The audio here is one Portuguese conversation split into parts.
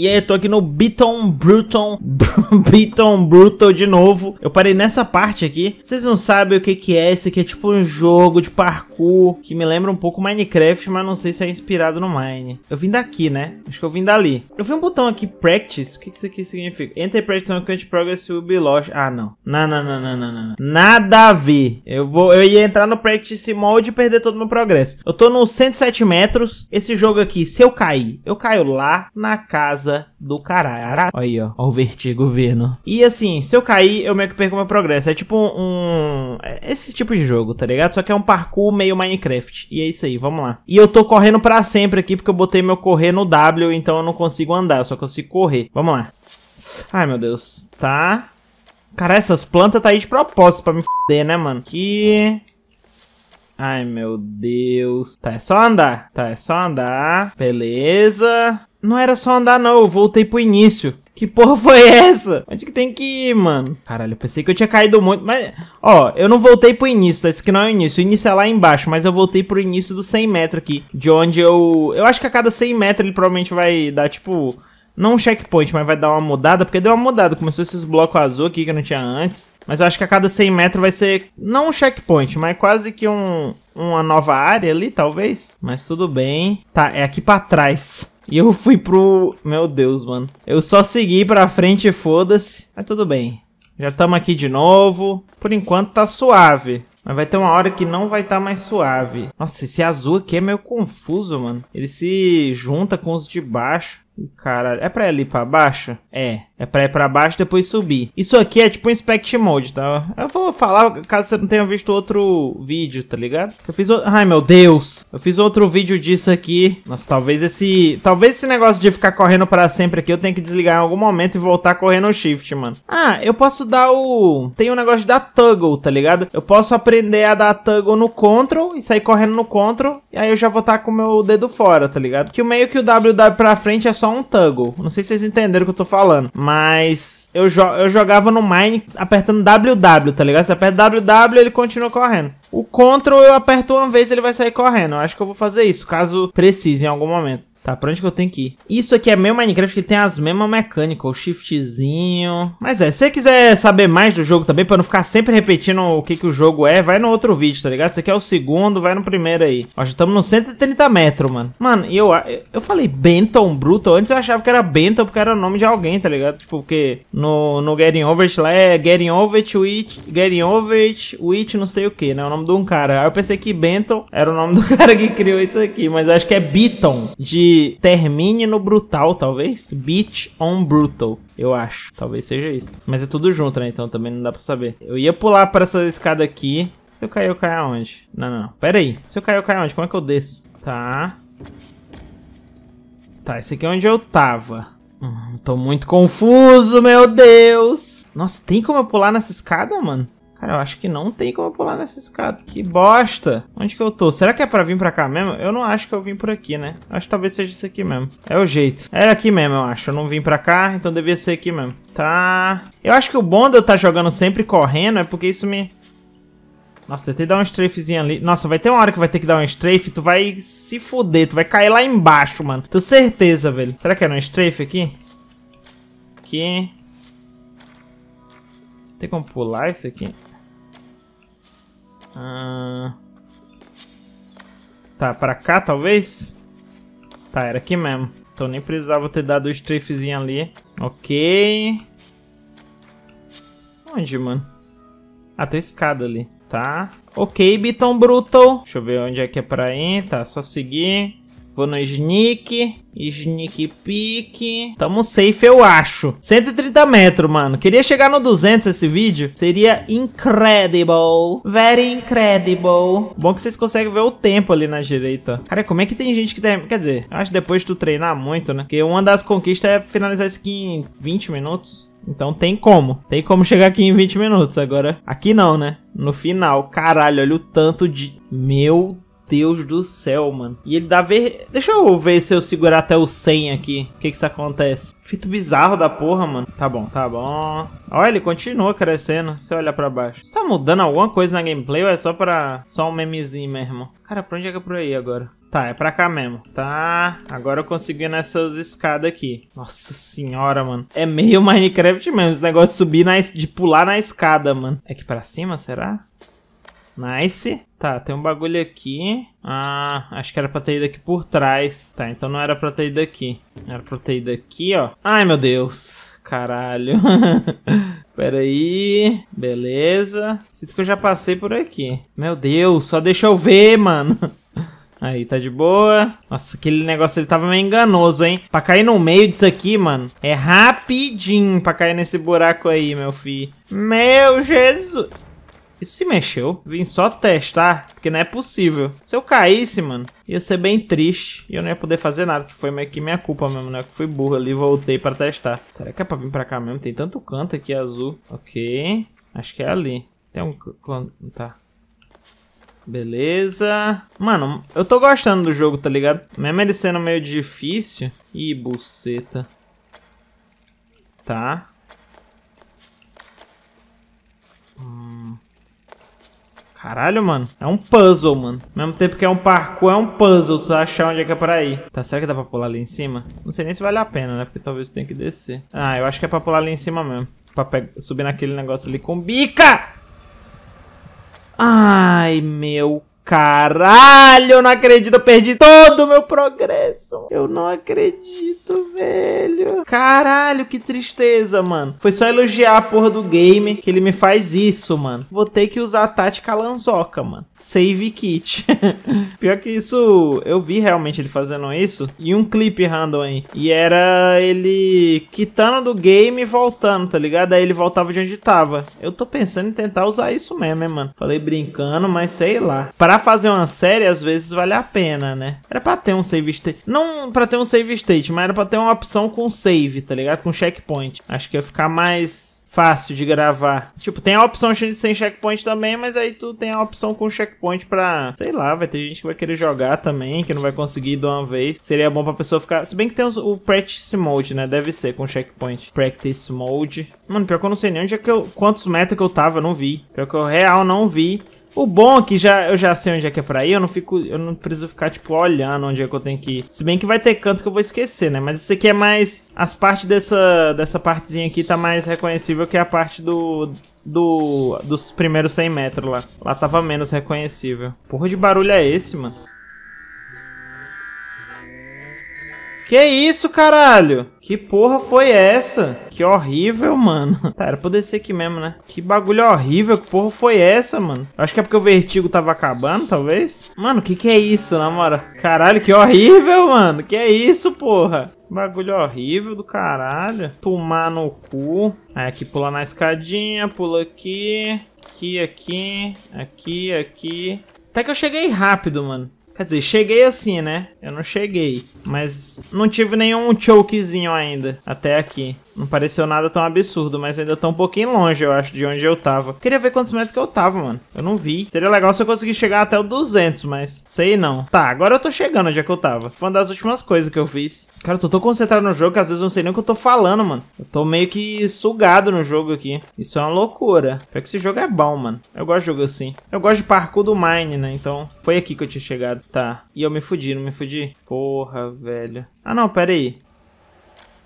E aí, eu tô aqui no Beaton Bruton, Beaton Bruton de novo. Eu parei nessa parte aqui. Vocês não sabem o que que é, esse? aqui é tipo um jogo de parkour, que me lembra um pouco Minecraft, mas não sei se é inspirado no Mine. Eu vim daqui, né? Acho que eu vim dali. Eu vi um botão aqui, Practice, o que que isso aqui significa? Enter Practice on Current Progress will be lost. Ah, não. Não, não, não, não, não, não. Nada a ver. Eu, vou, eu ia entrar no Practice Mode e perder todo o meu progresso. Eu tô nos 107 metros. Esse jogo aqui, se eu cair, eu caio lá na casa casa do caralho. Aí, ó. Ó o vertigo vendo. E assim, se eu cair, eu meio que perco meu progresso. É tipo um. É, esse tipo de jogo, tá ligado? Só que é um parkour meio Minecraft. E é isso aí, vamos lá. E eu tô correndo pra sempre aqui porque eu botei meu correr no W, então eu não consigo andar, só consigo correr. Vamos lá. Ai, meu Deus. Tá. Cara, essas plantas tá aí de propósito pra me fuder, né, mano? Que... Ai, meu Deus. Tá, é só andar. Tá, é só andar. Beleza. Não era só andar, não. Eu voltei pro início. Que porra foi essa? Onde que tem que ir, mano? Caralho, eu pensei que eu tinha caído muito, mas... Ó, eu não voltei pro início, tá? Isso aqui não é o início. O início é lá embaixo, mas eu voltei pro início dos 100 metros aqui. De onde eu... Eu acho que a cada 100 metros ele provavelmente vai dar, tipo... Não um checkpoint, mas vai dar uma mudada, porque deu uma mudada. Começou esses blocos azul aqui que eu não tinha antes. Mas eu acho que a cada 100 metros vai ser, não um checkpoint, mas quase que um, uma nova área ali, talvez. Mas tudo bem. Tá, é aqui pra trás. E eu fui pro... Meu Deus, mano. Eu só segui pra frente, foda-se. Mas tudo bem. Já estamos aqui de novo. Por enquanto tá suave. Mas vai ter uma hora que não vai estar tá mais suave. Nossa, esse azul aqui é meio confuso, mano. Ele se junta com os de baixo. Caralho, é pra ir ali pra baixo? É. É pra ir pra baixo e depois subir. Isso aqui é tipo um inspect mode, tá? Eu vou falar caso você não tenha visto outro vídeo, tá ligado? Eu fiz outro... Ai, meu Deus! Eu fiz outro vídeo disso aqui. Nossa, talvez esse... Talvez esse negócio de ficar correndo pra sempre aqui eu tenha que desligar em algum momento e voltar correndo o shift, mano. Ah, eu posso dar o... Tem um negócio da toggle, tá ligado? Eu posso aprender a dar toggle no control e sair correndo no control. E aí eu já vou estar tá com o meu dedo fora, tá ligado? Que o meio que o W dá pra frente é só um toggle. Não sei se vocês entenderam o que eu tô falando. Mas eu, jo eu jogava no Mine apertando WW, tá ligado? se aperta WW, ele continua correndo. O Ctrl eu aperto uma vez, ele vai sair correndo. Eu acho que eu vou fazer isso, caso precise em algum momento. Tá, pra onde que eu tenho que ir? Isso aqui é meio Minecraft, que ele tem as mesmas mecânicas, o shiftzinho... Mas é, se você quiser saber mais do jogo também, pra não ficar sempre repetindo o que que o jogo é, vai no outro vídeo, tá ligado? Esse aqui é o segundo, vai no primeiro aí. Ó, já estamos no 130 metros, mano. Mano, eu, eu falei Benton Bruto, antes eu achava que era Benton porque era o nome de alguém, tá ligado? Tipo, porque no, no Getting Over lá é Getting Over It, Witch, Getting Over It, Witch, não sei o que, né? É o nome de um cara. Aí eu pensei que Benton era o nome do cara que criou isso aqui, mas acho que é Beaton, de termine no brutal, talvez. Beat on Brutal, eu acho. Talvez seja isso. Mas é tudo junto, né? Então também não dá pra saber. Eu ia pular para essa escada aqui. Se eu cair, eu caio aonde? Não, não, não. Pera aí. Se eu cair, eu caio aonde? Como é que eu desço? Tá. Tá, esse aqui é onde eu tava. Hum, tô muito confuso, meu Deus. Nossa, tem como eu pular nessa escada, mano? Cara, eu acho que não tem como pular nessa escada. Que bosta! Onde que eu tô? Será que é pra vir pra cá mesmo? Eu não acho que eu vim por aqui, né? Acho que talvez seja isso aqui mesmo. É o jeito. Era aqui mesmo, eu acho. Eu não vim pra cá, então devia ser aqui mesmo. Tá... Eu acho que o bom de eu estar tá jogando sempre correndo é porque isso me... Nossa, tentei dar um strafezinho ali. Nossa, vai ter uma hora que vai ter que dar um strafe. Tu vai se fuder. Tu vai cair lá embaixo, mano. Tenho certeza, velho. Será que era é um strafe aqui? Aqui. Tem como pular isso aqui? Ah, tá, pra cá talvez? Tá, era aqui mesmo. Então nem precisava ter dado o strafezinho ali. Ok. Onde, mano? Ah, tem escada ali. Tá. Ok, Biton Brutal. Deixa eu ver onde é que é pra ir. Tá, só seguir. Vou no sneak. Sneak peek. Tamo safe, eu acho. 130 metros, mano. Queria chegar no 200 esse vídeo. Seria incredible. Very incredible. Bom que vocês conseguem ver o tempo ali na direita. Cara, como é que tem gente que tem... Quer dizer, acho que depois de tu treinar muito, né? Porque uma das conquistas é finalizar isso aqui em 20 minutos. Então tem como. Tem como chegar aqui em 20 minutos agora. Aqui não, né? No final. Caralho, olha o tanto de... Meu Deus. Deus do céu, mano. E ele dá ver. Deixa eu ver se eu segurar até o 100 aqui. O que que isso acontece? Fito bizarro da porra, mano. Tá bom, tá bom. Olha, ele continua crescendo. Você olha pra baixo. Você tá mudando alguma coisa na gameplay ou é só pra. Só um memezinho mesmo? Cara, pra onde é que é por aí agora? Tá, é pra cá mesmo. Tá, agora eu consegui nessas escadas aqui. Nossa senhora, mano. É meio Minecraft mesmo, esse negócio de subir na, de pular na escada, mano. É que pra cima, será? Nice. Tá, tem um bagulho aqui. Ah, acho que era pra ter ido aqui por trás. Tá, então não era pra ter ido aqui. Era pra ter ido aqui, ó. Ai, meu Deus. Caralho. Pera aí. Beleza. Sinto que eu já passei por aqui. Meu Deus, só deixa eu ver, mano. Aí, tá de boa. Nossa, aquele negócio ele tava meio enganoso, hein? Pra cair no meio disso aqui, mano, é rapidinho pra cair nesse buraco aí, meu fi. Meu Jesus! Isso se mexeu. Vim só testar, porque não é possível. Se eu caísse, mano, ia ser bem triste. E eu não ia poder fazer nada, que foi meio que minha culpa mesmo, né? Que fui burro ali e voltei pra testar. Será que é pra vir pra cá mesmo? Tem tanto canto aqui azul. Ok. Acho que é ali. Tem um... Tá. Beleza. Mano, eu tô gostando do jogo, tá ligado? Mesmo ele sendo meio difícil. Ih, buceta. Tá. Hum... Caralho, mano. É um puzzle, mano. Ao mesmo tempo que é um parkour, é um puzzle. Tu achar onde é que é pra ir. Tá, será que dá pra pular ali em cima? Não sei nem se vale a pena, né? Porque talvez tenha que descer. Ah, eu acho que é pra pular ali em cima mesmo. Pra subir naquele negócio ali com bica! Ai, meu Caralho, eu não acredito, eu perdi todo o meu progresso. Eu não acredito, velho. Caralho, que tristeza, mano. Foi só elogiar a porra do game que ele me faz isso, mano. Vou ter que usar a tática lanzoca, mano. Save kit. Pior que isso, eu vi realmente ele fazendo isso em um clipe random aí. E era ele quitando do game e voltando, tá ligado? Aí ele voltava de onde tava. Eu tô pensando em tentar usar isso mesmo, hein, mano. Falei brincando, mas sei lá. Pra fazer uma série, às vezes vale a pena, né? Era pra ter um save state. Não pra ter um save state, mas era pra ter uma opção com save, tá ligado? Com checkpoint. Acho que ia ficar mais fácil de gravar. Tipo, tem a opção sem checkpoint também, mas aí tu tem a opção com checkpoint pra, sei lá, vai ter gente que vai querer jogar também, que não vai conseguir de uma vez. Seria bom pra pessoa ficar, se bem que tem os, o practice mode, né? Deve ser com checkpoint. Practice mode. Mano, pior que eu não sei nem onde é que eu quantos metros que eu tava, eu não vi. Pior que eu real não vi. O bom é que já, eu já sei onde é que é pra ir, eu não fico, eu não preciso ficar, tipo, olhando onde é que eu tenho que ir. Se bem que vai ter canto que eu vou esquecer, né? Mas isso aqui é mais, as partes dessa, dessa partezinha aqui tá mais reconhecível que a parte do, do, dos primeiros 100 metros lá. Lá tava menos reconhecível. Porra de barulho é esse, mano? Que isso, caralho? Que porra foi essa? Que horrível, mano. Tá, era pra descer aqui mesmo, né? Que bagulho horrível, que porra foi essa, mano? Acho que é porque o vertigo tava acabando, talvez? Mano, que que é isso, namora? Caralho, que horrível, mano. Que é isso, porra? Bagulho horrível do caralho. Tomar no cu. Aí aqui pula na escadinha, pula aqui. Aqui, aqui, aqui, aqui. Até que eu cheguei rápido, mano. Quer dizer, cheguei assim, né? Eu não cheguei. Mas não tive nenhum chokezinho ainda, até aqui. Não pareceu nada tão absurdo, mas ainda tá um pouquinho longe, eu acho, de onde eu tava. Queria ver quantos metros que eu tava, mano. Eu não vi. Seria legal se eu conseguisse chegar até o 200, mas sei não. Tá, agora eu tô chegando onde é que eu tava. Foi uma das últimas coisas que eu fiz. Cara, eu tô tão concentrado no jogo que às vezes eu não sei nem o que eu tô falando, mano. Eu tô meio que sugado no jogo aqui. Isso é uma loucura. Pior que esse jogo é bom, mano. Eu gosto de jogo assim. Eu gosto de parkour do Mine, né? Então foi aqui que eu tinha chegado. Tá. E eu me fudi, não me fudi? Porra, velho. Ah, não, pera aí.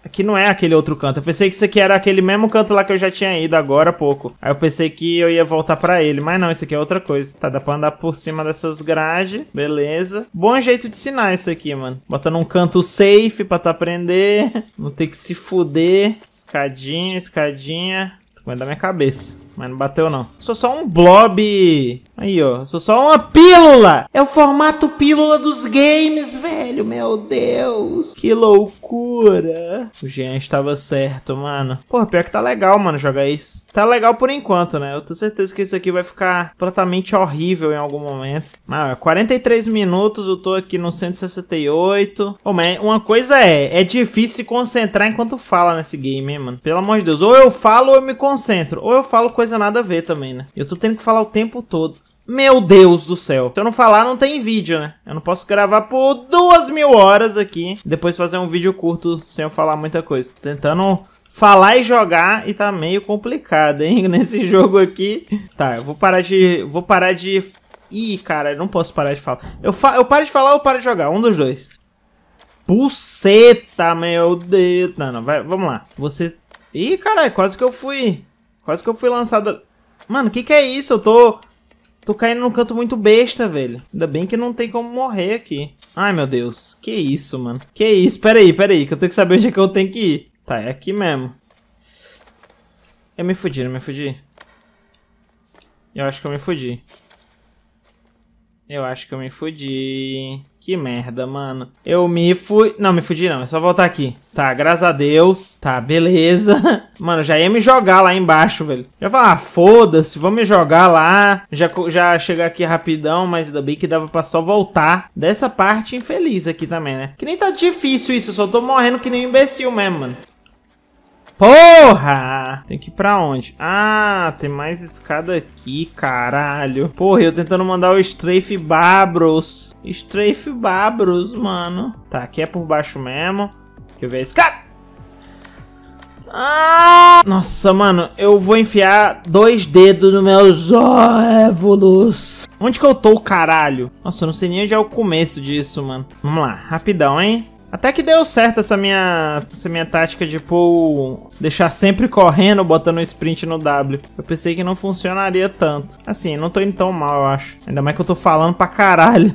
Aqui não é aquele outro canto. Eu pensei que isso aqui era aquele mesmo canto lá que eu já tinha ido agora há pouco. Aí eu pensei que eu ia voltar pra ele. Mas não, isso aqui é outra coisa. Tá, dá pra andar por cima dessas grades. Beleza. Bom jeito de ensinar isso aqui, mano. Bota num canto safe pra tu aprender. Não ter que se fuder. Escadinha, escadinha. Tô comendo da minha cabeça. Mas não bateu, não. Sou só um blob Aí, ó. Sou só uma pílula! É o formato pílula dos games, velho. Meu Deus. Que loucura. O Jean estava certo, mano. Porra, pior que tá legal, mano, jogar isso. Tá legal por enquanto, né? Eu tenho certeza que isso aqui vai ficar completamente horrível em algum momento. Ah, 43 é minutos, eu tô aqui no 168. Pô, mas uma coisa é, é difícil se concentrar enquanto fala nesse game, hein, mano? Pelo amor de Deus. Ou eu falo ou eu me concentro. Ou eu falo coisa nada a ver também, né? Eu tô tendo que falar o tempo todo. Meu Deus do céu. Se eu não falar, não tem vídeo, né? Eu não posso gravar por duas mil horas aqui. Depois fazer um vídeo curto sem eu falar muita coisa. Tentando falar e jogar e tá meio complicado, hein? Nesse jogo aqui. Tá, eu vou parar de... Vou parar de... Ih, cara, eu não posso parar de falar. Eu, fa... eu paro de falar ou paro de jogar? Um dos dois. Buceta, meu Deus. Não, não, vai, vamos lá. Você... Ih, caralho, é quase que eu fui... Quase que eu fui lançado... Mano, o que que é isso? Eu tô... Tô caindo num canto muito besta, velho. Ainda bem que não tem como morrer aqui. Ai, meu Deus. Que isso, mano. Que isso. Pera aí, pera aí. Que eu tenho que saber onde é que eu tenho que ir. Tá, é aqui mesmo. Eu me fudi, não me fudi? Eu acho que eu me fudi. Eu acho que eu me fudi. Que merda, mano. Eu me fui... Não, me fudi não. É só voltar aqui. Tá, graças a Deus. Tá, beleza. Mano, já ia me jogar lá embaixo, velho. Já falar, ah, foda-se, vou me jogar lá. Já, já chegar aqui rapidão, mas ainda bem que dava pra só voltar dessa parte infeliz aqui também, né? Que nem tá difícil isso, só tô morrendo que nem um imbecil mesmo, mano. Porra! Tem que ir pra onde? Ah, tem mais escada aqui, caralho. Porra, eu tentando mandar o Strafe Babros. Strafe Babros, mano. Tá, aqui é por baixo mesmo. Deixa eu ver a escada. Ah! Nossa, mano, eu vou enfiar dois dedos nos meus óvulos. Onde que eu tô, caralho? Nossa, eu não sei nem onde é o começo disso, mano. Vamos lá, rapidão, hein? Até que deu certo essa minha, essa minha tática de pôr. deixar sempre correndo, botando um sprint no W. Eu pensei que não funcionaria tanto. Assim, não tô indo tão mal, eu acho. Ainda mais que eu tô falando pra caralho.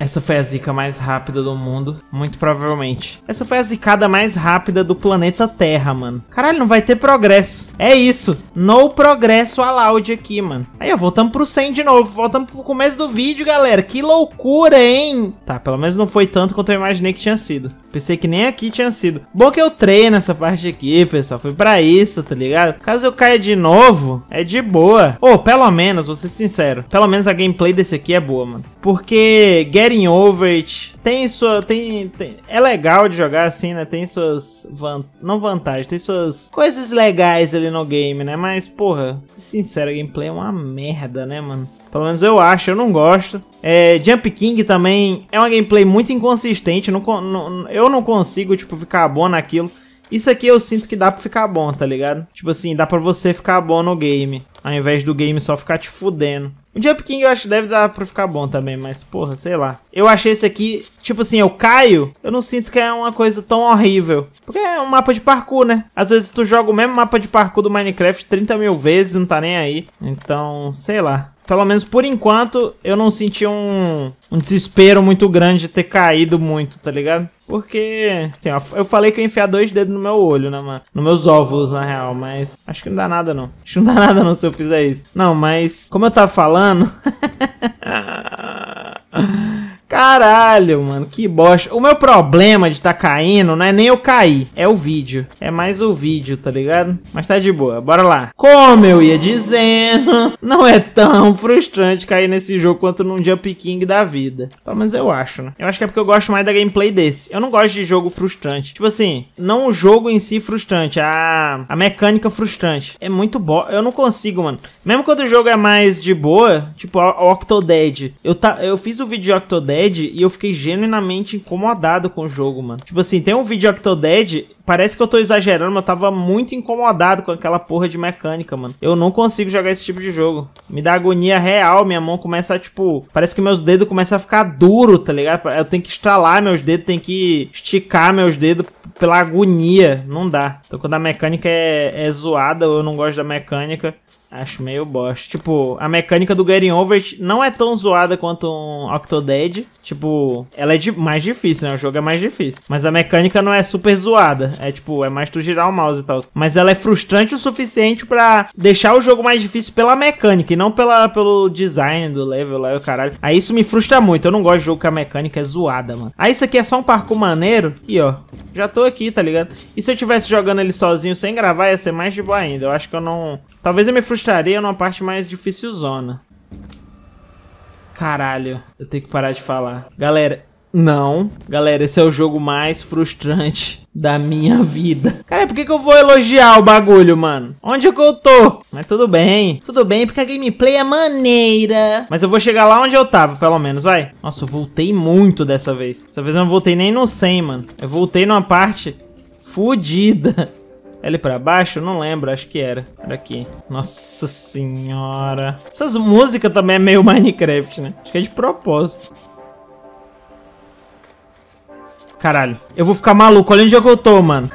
Essa foi a zica mais rápida do mundo, muito provavelmente. Essa foi a zicada mais rápida do planeta Terra, mano. Caralho, não vai ter progresso. É isso. No progresso allowed aqui, mano. Aí, ó, voltamos pro 100 de novo. Voltamos pro começo do vídeo, galera. Que loucura, hein? Tá, pelo menos não foi tanto quanto eu imaginei que tinha sido. Pensei que nem aqui tinha sido. Bom que eu treino essa parte aqui, pessoal. Foi pra isso, tá ligado? Caso eu caia de novo, é de boa. Ou, oh, pelo menos, vou ser sincero. Pelo menos a gameplay desse aqui é boa, mano porque Getting Over It tem sua. Tem, tem, é legal de jogar assim, né? Tem suas. Van, não vantagens, tem suas coisas legais ali no game, né? Mas, porra, ser sincero, gameplay é uma merda, né, mano? Pelo menos eu acho, eu não gosto. É, Jump King também é uma gameplay muito inconsistente. Não, não, eu não consigo, tipo, ficar bom naquilo. Isso aqui eu sinto que dá pra ficar bom, tá ligado? Tipo assim, dá pra você ficar bom no game, ao invés do game só ficar te fudendo. O Jump King eu acho que deve dar pra ficar bom também, mas porra, sei lá. Eu achei esse aqui, tipo assim, eu caio, eu não sinto que é uma coisa tão horrível. Porque é um mapa de parkour, né? Às vezes tu joga o mesmo mapa de parkour do Minecraft 30 mil vezes, não tá nem aí. Então, sei lá pelo menos por enquanto, eu não senti um, um desespero muito grande de ter caído muito, tá ligado? Porque, assim, ó, eu falei que eu enfiar dois dedos no meu olho, né, mano? Nos meus óvulos, na real, mas acho que não dá nada, não. Acho que não dá nada, não, se eu fizer isso. Não, mas, como eu tava falando... Caralho, mano, que bosta. O meu problema de tá caindo não é nem eu cair, é o vídeo. É mais o vídeo, tá ligado? Mas tá de boa, bora lá. Como eu ia dizendo, não é tão frustrante cair nesse jogo quanto num Jump King da vida. Pelo menos eu acho, né? Eu acho que é porque eu gosto mais da gameplay desse. Eu não gosto de jogo frustrante. Tipo assim, não o jogo em si frustrante, a, a mecânica frustrante. É muito bom. Eu não consigo, mano. Mesmo quando o jogo é mais de boa, tipo Octodad. Eu, tá, eu fiz o um vídeo de Octodad e eu fiquei genuinamente incomodado com o jogo, mano. Tipo assim, tem um vídeo de Octodad Parece que eu tô exagerando, mas eu tava muito incomodado com aquela porra de mecânica, mano. Eu não consigo jogar esse tipo de jogo. Me dá agonia real, minha mão começa a, tipo... Parece que meus dedos começam a ficar duro, tá ligado? Eu tenho que estralar meus dedos, tenho que esticar meus dedos pela agonia. Não dá. Então quando a mecânica é, é zoada ou eu não gosto da mecânica, Acho meio bosta. Tipo, a mecânica do Getting Over não é tão zoada quanto um Octodad. Tipo, ela é mais difícil, né? O jogo é mais difícil. Mas a mecânica não é super zoada. É tipo, é mais tu girar o mouse e tal. Mas ela é frustrante o suficiente para deixar o jogo mais difícil pela mecânica e não pela, pelo design do level lá, o caralho. Aí isso me frustra muito. Eu não gosto de jogo que a mecânica é zoada, mano. Aí isso aqui é só um parkour maneiro. E ó, já tô aqui, tá ligado? E se eu tivesse jogando ele sozinho sem gravar, ia ser mais de boa ainda. Eu acho que eu não... Talvez eu me frustraria numa parte mais difícil zona. Caralho, eu tenho que parar de falar. Galera, não. Galera, esse é o jogo mais frustrante da minha vida. Cara, por que, que eu vou elogiar o bagulho, mano? Onde é que eu tô? Mas tudo bem. Tudo bem, porque a gameplay é maneira. Mas eu vou chegar lá onde eu tava, pelo menos, vai. Nossa, eu voltei muito dessa vez. Dessa vez eu não voltei nem no 100, mano. Eu voltei numa parte fodida. Ele é pra baixo? Não lembro, acho que era. Era aqui. Nossa senhora. Essas músicas também é meio Minecraft, né? Acho que é de propósito. Caralho, eu vou ficar maluco. Olha onde é eu tô, mano.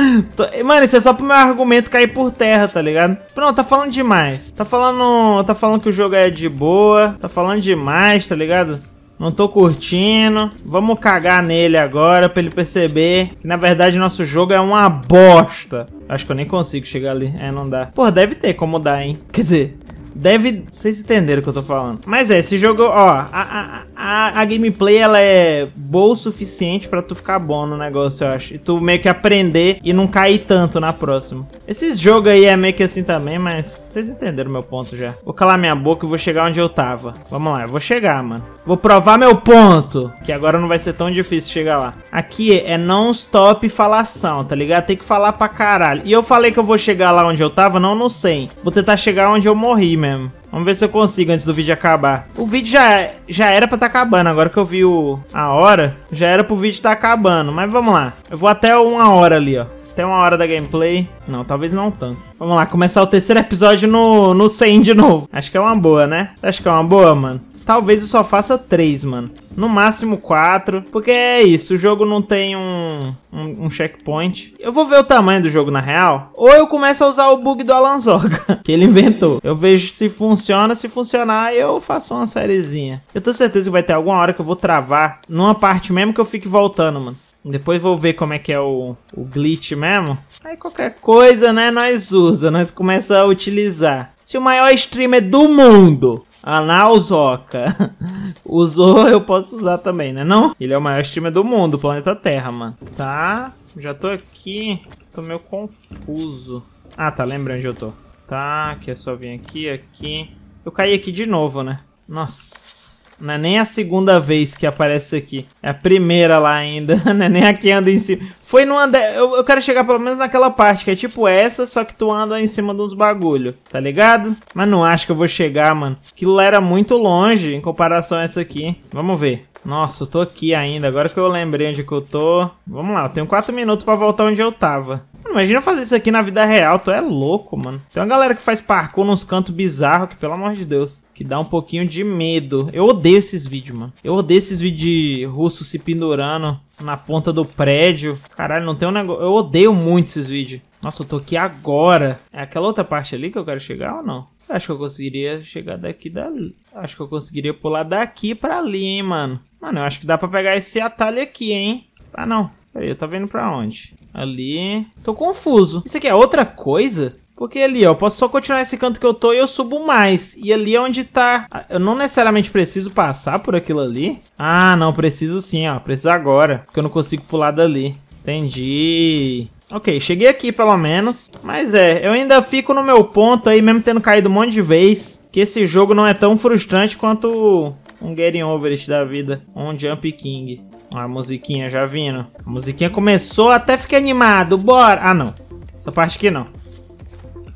mano, isso é só pro meu argumento cair por terra, tá ligado? Pronto, tá falando demais. Tá falando, tá falando que o jogo é de boa. Tá falando demais, tá ligado? Não tô curtindo. Vamos cagar nele agora pra ele perceber que, na verdade, nosso jogo é uma bosta. Acho que eu nem consigo chegar ali. É, não dá. Pô, deve ter como dar, hein? Quer dizer, Deve... Vocês entenderam o que eu tô falando. Mas é, esse jogo, ó... A, a, a, a gameplay, ela é boa o suficiente pra tu ficar bom no negócio, eu acho. E tu meio que aprender e não cair tanto na próxima. Esses jogos aí é meio que assim também, mas... Vocês entenderam meu ponto já. Vou calar minha boca e vou chegar onde eu tava. Vamos lá, eu vou chegar, mano. Vou provar meu ponto. Que agora não vai ser tão difícil chegar lá. Aqui é non-stop falação, tá ligado? Tem que falar pra caralho. E eu falei que eu vou chegar lá onde eu tava, não não sei Vou tentar chegar onde eu morri, mano mesmo. Vamos ver se eu consigo antes do vídeo acabar. O vídeo já, já era pra tá acabando. Agora que eu vi o, a hora, já era pro vídeo tá acabando. Mas vamos lá. Eu vou até uma hora ali, ó. Até uma hora da gameplay. Não, talvez não tanto. Vamos lá, começar o terceiro episódio no, no 100 de novo. Acho que é uma boa, né? Acho que é uma boa, mano. Talvez eu só faça três, mano. No máximo quatro, porque é isso, o jogo não tem um, um, um, checkpoint. Eu vou ver o tamanho do jogo na real, ou eu começo a usar o bug do Alanzoca, que ele inventou. Eu vejo se funciona, se funcionar eu faço uma sériezinha. Eu tenho certeza que vai ter alguma hora que eu vou travar, numa parte mesmo que eu fique voltando, mano. Depois vou ver como é que é o, o, glitch mesmo. Aí qualquer coisa, né, nós usa, nós começa a utilizar. Se o maior streamer do mundo Analzoca. Usou, eu posso usar também, né não? Ele é o maior streamer do mundo, planeta Terra, mano. Tá, já tô aqui. Tô meio confuso. Ah, tá, lembra onde eu tô. Tá, que é só vir aqui, aqui. Eu caí aqui de novo, né? Nossa. Não é nem a segunda vez que aparece aqui. É a primeira lá ainda. Não é nem a que anda em cima. Foi no andar. Eu, eu, quero chegar pelo menos naquela parte que é tipo essa, só que tu anda em cima dos bagulho. Tá ligado? Mas não acho que eu vou chegar, mano. Aquilo lá era muito longe em comparação a essa aqui. Vamos ver. Nossa, eu tô aqui ainda. Agora que eu lembrei onde que eu tô. Vamos lá, eu tenho 4 minutos pra voltar onde eu tava. Mano, imagina fazer isso aqui na vida real, tu é louco, mano. Tem uma galera que faz parkour nos cantos bizarros, que pelo amor de Deus, que dá um pouquinho de medo. Eu odeio esses vídeos, mano. Eu odeio esses vídeos de russo se pendurando na ponta do prédio. Caralho, não tem um negócio... Eu odeio muito esses vídeos. Nossa, eu tô aqui agora. É aquela outra parte ali que eu quero chegar ou não? Acho que eu conseguiria chegar daqui dali. Acho que eu conseguiria pular daqui pra ali, hein, mano. Mano, eu acho que dá pra pegar esse atalho aqui, hein. Ah, não. Peraí, eu tô vendo pra onde? Ali. Tô confuso. Isso aqui é outra coisa? Porque ali, ó, eu posso só continuar esse canto que eu tô e eu subo mais. E ali é onde tá... Ah, eu não necessariamente preciso passar por aquilo ali. Ah, não, preciso sim, ó. Preciso agora. Porque eu não consigo pular dali. Entendi. Ok, cheguei aqui pelo menos. Mas é, eu ainda fico no meu ponto aí, mesmo tendo caído um monte de vez, que esse jogo não é tão frustrante quanto um Getting Over It da vida, um Jump King. Ó, a musiquinha já vindo. A musiquinha começou, até fiquei animado, bora! Ah, não. Essa parte aqui não.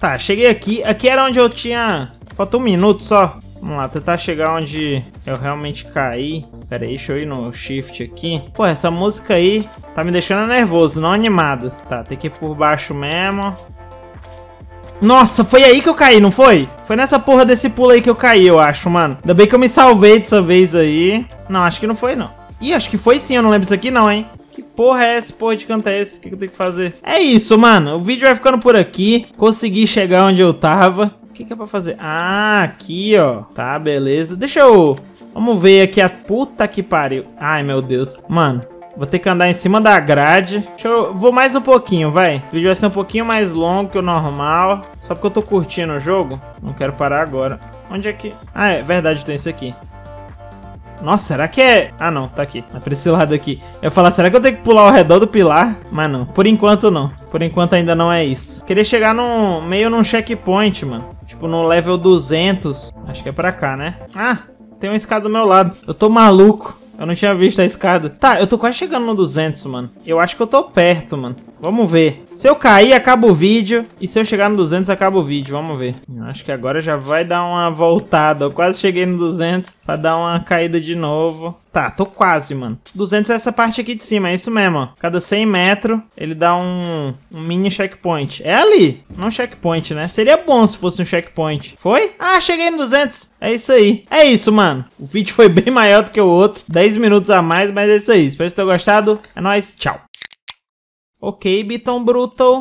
Tá, cheguei aqui. Aqui era onde eu tinha... Faltou um minuto só Vamos lá, tentar chegar onde eu realmente caí. Pera aí, deixa eu ir no shift aqui. Pô, essa música aí tá me deixando nervoso, não animado. Tá, tem que ir por baixo mesmo. Nossa, foi aí que eu caí, não foi? Foi nessa porra desse pulo aí que eu caí, eu acho, mano. Ainda bem que eu me salvei dessa vez aí. Não, acho que não foi, não. Ih, acho que foi sim, eu não lembro isso aqui não, hein. Que porra é essa? Porra de canto é esse? O que eu tenho que fazer? É isso, mano. O vídeo vai ficando por aqui. Consegui chegar onde eu tava que, que é pra fazer? Ah, aqui, ó. Tá, beleza. Deixa eu... Vamos ver aqui a puta que pariu. Ai, meu Deus. Mano, Vou ter que andar em cima da grade. Deixa eu... Vou mais um pouquinho, vai. O vídeo vai ser um pouquinho mais longo que o normal. Só porque eu tô curtindo o jogo. Não quero parar agora. Onde é que... Ah, é verdade, tem isso aqui. Nossa, será que é... Ah, não, tá aqui. É pra esse lado aqui. Eu ia falar, será que eu tenho que pular ao redor do pilar? Mas não, por enquanto não. Por enquanto ainda não é isso. Queria chegar num... meio num checkpoint, mano. Tipo, no level 200. Acho que é pra cá, né? Ah, tem uma escada do meu lado. Eu tô maluco. Eu não tinha visto a escada. Tá, eu tô quase chegando no 200, mano. Eu acho que eu tô perto, mano. Vamos ver. Se eu cair, acaba o vídeo. E se eu chegar no 200, acaba o vídeo. Vamos ver. Eu acho que agora já vai dar uma voltada. Eu quase cheguei no 200 pra dar uma caída de novo. Tá, tô quase, mano. 200 é essa parte aqui de cima, é isso mesmo, ó. Cada 100 metros, ele dá um, um, mini checkpoint. É ali, não checkpoint, né? Seria bom se fosse um checkpoint. Foi? Ah, cheguei no 200. É isso aí. É isso, mano. O vídeo foi bem maior do que o outro. 10 minutos a mais, mas é isso aí. Espero que tenham gostado. É nóis, tchau. Ok, Biton Brutal.